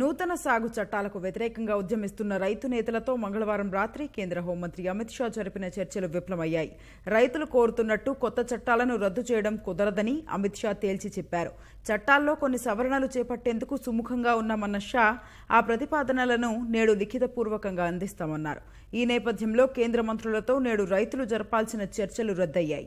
నూతన సాగు చట్టాలకు వ్యతిరేకంగా ఉద్యమిస్తున్న రైతు నేతలతో మంగళవారం రాత్రి కేంద్ర హోంమంత్రి అమిత్ షా జరిపిన చర్చలు విఫలమయ్యాయి రైతులు కోరుతున్నట్టు కొత్త చట్టాలను రద్దు చేయడం కుదరదని అమిత్ షా తేల్చి చెప్పారు చట్టాల్లో కొన్ని సవరణలు చేపట్టేందుకు సుముఖంగా ఉన్నామన్న షా ఆ ప్రతిపాదనలను నేడు లిఖితపూర్వకంగా అందిస్తామన్నారు ఈ నేపథ్యంలో కేంద్ర మంత్రులతో నేడు రైతులు జరపాల్సిన చర్చలు రద్దయ్యాయి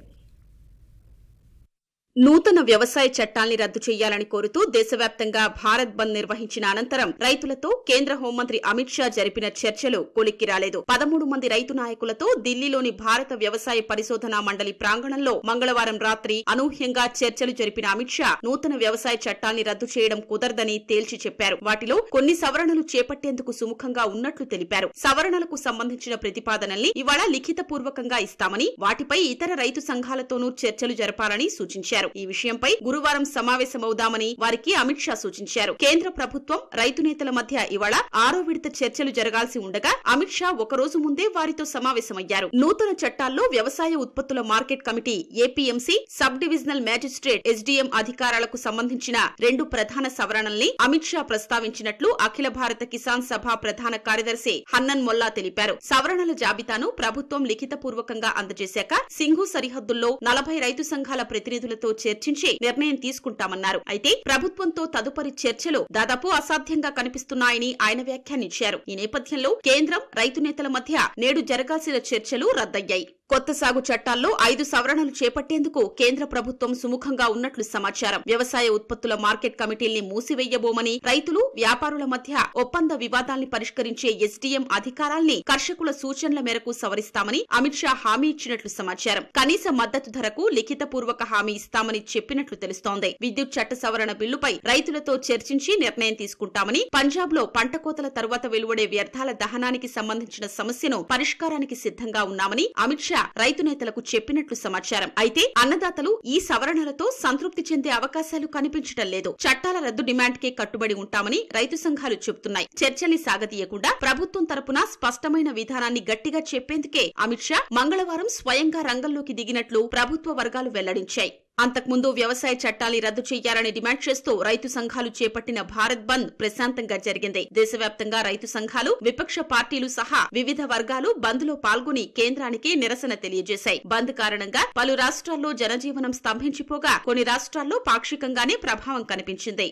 నూతన వ్యవసాయ చట్టాల్ని రద్దు చేయాలని కోరుతూ దేశవ్యాప్తంగా భారత్ బంద్ నిర్వహించిన అనంతరం రైతులతో కేంద్ర హోంమంత్రి అమిత్ షా జరిపిన చర్చలు కొలిక్కి రాలేదు పదమూడు మంది రైతు నాయకులతో ఢిల్లీలోని భారత వ్యవసాయ పరిశోధనా మండలి ప్రాంగణంలో మంగళవారం రాత్రి అనూహ్యంగా చర్చలు జరిపిన అమిత్ షా నూతన వ్యవసాయ చట్టాల్ని రద్దు చేయడం కుదరదని తేల్చి చెప్పారు వాటిలో కొన్ని సవరణలు చేపట్టేందుకు సుముఖంగా ఉన్నట్లు తెలిపారు సవరణలకు సంబంధించిన ప్రతిపాదనల్ని ఇవాళ లిఖితపూర్వకంగా ఇస్తామని వాటిపై ఇతర రైతు సంఘాలతోనూ చర్చలు జరపాలని సూచించారు ఈ విషయంపై గురువారం సమావేశమవుదామని వారికి అమిత్ షా సూచించారు కేంద్ర ప్రభుత్వం రైతు నేతల మధ్య ఇవాళ ఆరో విడత చర్చలు జరగాల్సి ఉండగా అమిత్ షా ఒకరోజు ముందే వారితో సమావేశమయ్యారు నూతన చట్టాల్లో వ్యవసాయ ఉత్పత్తుల market committee APMC sub divisional magistrate SDM అధికారాలకు సంబంధించిన రెండు ప్రధాన సవరణల్ని అమిత్ షా ప్రస్తావించినట్లు అఖిల భారత కిసాన్ సభ ప్రధాన కార్యదర్శి హన్నన్ మొల్లా తెలిపారు సవరణల జాబితాను ప్రభుత్వం లిఖితపూర్వకంగా అందజేశాక సింఘు సరిహద్దుల్లో నలభై రైతు సంఘాల ప్రతినిధులతో చర్చించి నిర్ణయం తీసుకుంటామన్నారు అయితే ప్రభుత్వంతో తదుపరి చర్చలు దాదాపు అసాధ్యంగా కనిపిస్తున్నాయని ఆయన వ్యాఖ్యానించారు ఈ నేపథ్యంలో కేంద్రం రైతు నేతల మధ్య నేడు జరగాల్సిన చర్చలు రద్దయ్యాయి కొత్త సాగు చట్టాల్లో ఐదు సవరణలు చేపట్టేందుకు కేంద్ర ప్రభుత్వం సుముఖంగా ఉన్నట్లు సమాచారం వ్యవసాయ ఉత్పత్తుల మార్కెట్ కమిటీల్ని మూసివేయబోమని రైతులు వ్యాపారుల మధ్య ఒప్పంద వివాదాల్ని పరిష్కరించే ఎస్డీఎం అధికారాల్ని కర్షకుల సూచనల మేరకు సవరిస్తామని అమిత్ షా హామీ ఇచ్చినట్లు సమాచారం కనీస మద్దతు ధరకు లిఖితపూర్వక హామీ ఇస్తామని చెప్పినట్లు తెలుస్తోంది విద్యుత్ చట్ట సవరణ బిల్లుపై రైతులతో చర్చించి నిర్ణయం తీసుకుంటామని పంజాబ్ లో పంట కోతల తరువాత వెలువడే వ్యర్థాల దహనానికి సంబంధించిన సమస్యను పరిష్కారానికి సిద్దంగా ఉన్నామని అమిత్ షా రైతు నేతలకు చెప్పినట్లు సమాచారం అయితే అన్నదాతలు ఈ సవరణలతో సంతృప్తి చెందే అవకాశాలు కనిపించడం లేదు చట్టాల రద్దు డిమాండ్ కే కట్టుబడి ఉంటామని రైతు సంఘాలు చెబుతున్నాయి చర్చల్ని సాగతీయకుండా ప్రభుత్వం తరపున స్పష్టమైన విధానాన్ని గట్టిగా చెప్పేందుకే అమిత్ షా మంగళవారం స్వయంగా రంగంలోకి దిగినట్లు ప్రభుత్వ వర్గాలు వెల్లడించాయి అంతకుముందు వ్యవసాయ చట్టాన్ని రద్దు చేయాలని డిమాండ్ చేస్తూ రైతు సంఘాలు చేపట్టిన భారత్ బంద్ ప్రశాంతంగా జరిగింది దేశవ్యాప్తంగా రైతు సంఘాలు విపక్ష పార్టీలు సహా వివిధ వర్గాలు బంద్ లో పాల్గొని కేంద్రానికి నిరసన తెలియజేశాయి బంద్ కారణంగా పలు రాష్ట్రాల్లో జనజీవనం స్తంభించిపోగా కొన్ని రాష్ట్రాల్లో పాక్షికంగానే ప్రభావం కనిపించింది